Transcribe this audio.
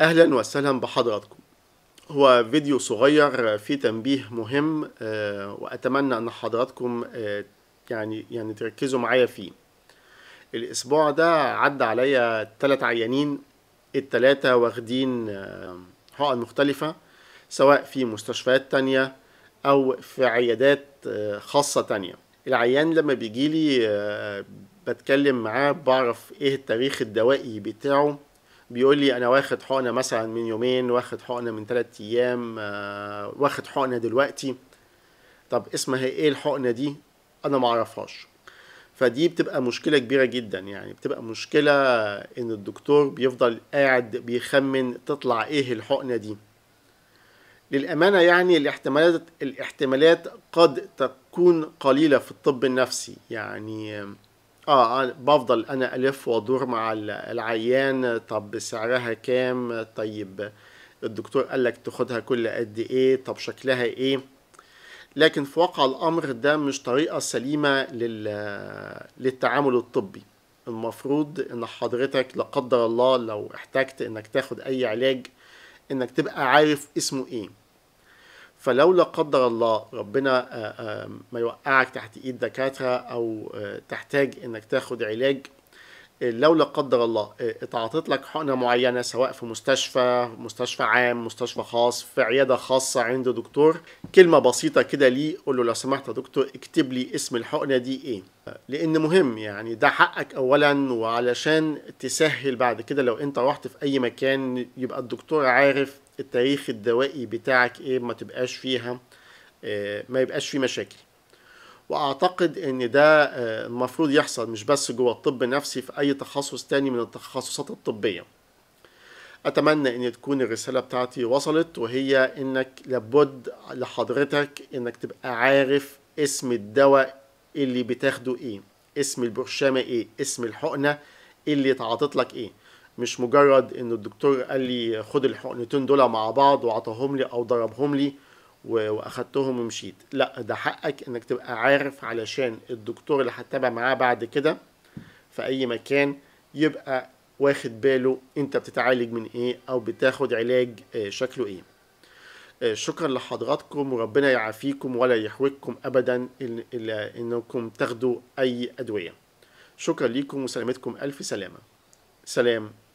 اهلا وسهلا بحضراتكم هو فيديو صغير فيه تنبيه مهم آه، واتمنى ان حضراتكم آه، يعني يعني تركزوا معايا فيه الاسبوع ده عدى عليا تلات عيانين التلاتة واخدين آه، حقن مختلفة سواء في مستشفيات تانية او في عيادات خاصة تانية العيان لما بيجيلي بتكلم معاه بعرف ايه التاريخ الدوائي بتاعه بيقول لي انا واخد حقنه مثلا من يومين واخد حقنه من ثلاث ايام آه، واخد حقنه دلوقتي طب اسمها ايه الحقنه دي انا ما اعرفهاش فدي بتبقى مشكلة كبيرة جدا يعني بتبقى مشكلة إن الدكتور بيفضل قاعد بيخمن تطلع إيه الحقنة دي للأمانة يعني الاحتمالات الاحتمالات قد تكون قليلة في الطب النفسي يعني آه،, اه بفضل انا الف وادور مع العيان طب سعرها كام طيب الدكتور قال لك تاخدها كل قد ايه طب شكلها ايه لكن في واقع الامر ده مش طريقه سليمه لل... للتعامل الطبي المفروض ان حضرتك لا قدر الله لو احتجت انك تاخد اي علاج انك تبقى عارف اسمه ايه فلو لا قدر الله ربنا آه، آه، ما يوقعك تحت ايد دكاتره او آه، تحتاج انك تاخد علاج لو لا قدر الله اتعاطت لك حقنه معينه سواء في مستشفى مستشفى عام مستشفى خاص في عياده خاصه عند دكتور كلمه بسيطه كده ليه قول له لو سمحت يا دكتور اكتب لي اسم الحقنه دي ايه لان مهم يعني ده حقك اولا وعلشان تسهل بعد كده لو انت رحت في اي مكان يبقى الدكتور عارف التاريخ الدوائي بتاعك ايه ما تبقاش فيها آه، ما يبقاش فيه مشاكل واعتقد ان ده آه، المفروض يحصل مش بس جوه الطب النفسي في اي تخصص تاني من التخصصات الطبيه اتمنى ان تكون الرساله بتاعتي وصلت وهي انك لابد لحضرتك انك تبقى عارف اسم الدواء اللي بتاخده ايه اسم البرشامه ايه اسم الحقنه اللي اتعاطت لك ايه مش مجرد ان الدكتور قال لي خد الحقنتين دول مع بعض وعطاهم لي او ضربهم لي واخدتهم ومشيت لا ده حقك انك تبقى عارف علشان الدكتور اللي هتتابع معاه بعد كده في اي مكان يبقى واخد باله انت بتتعالج من ايه او بتاخد علاج آه، شكله ايه آه، شكرا لحضراتكم وربنا يعافيكم ولا يحوجكم ابدا الا انكم تاخدوا اي ادويه شكرا ليكم وسلامتكم الف سلامه سلام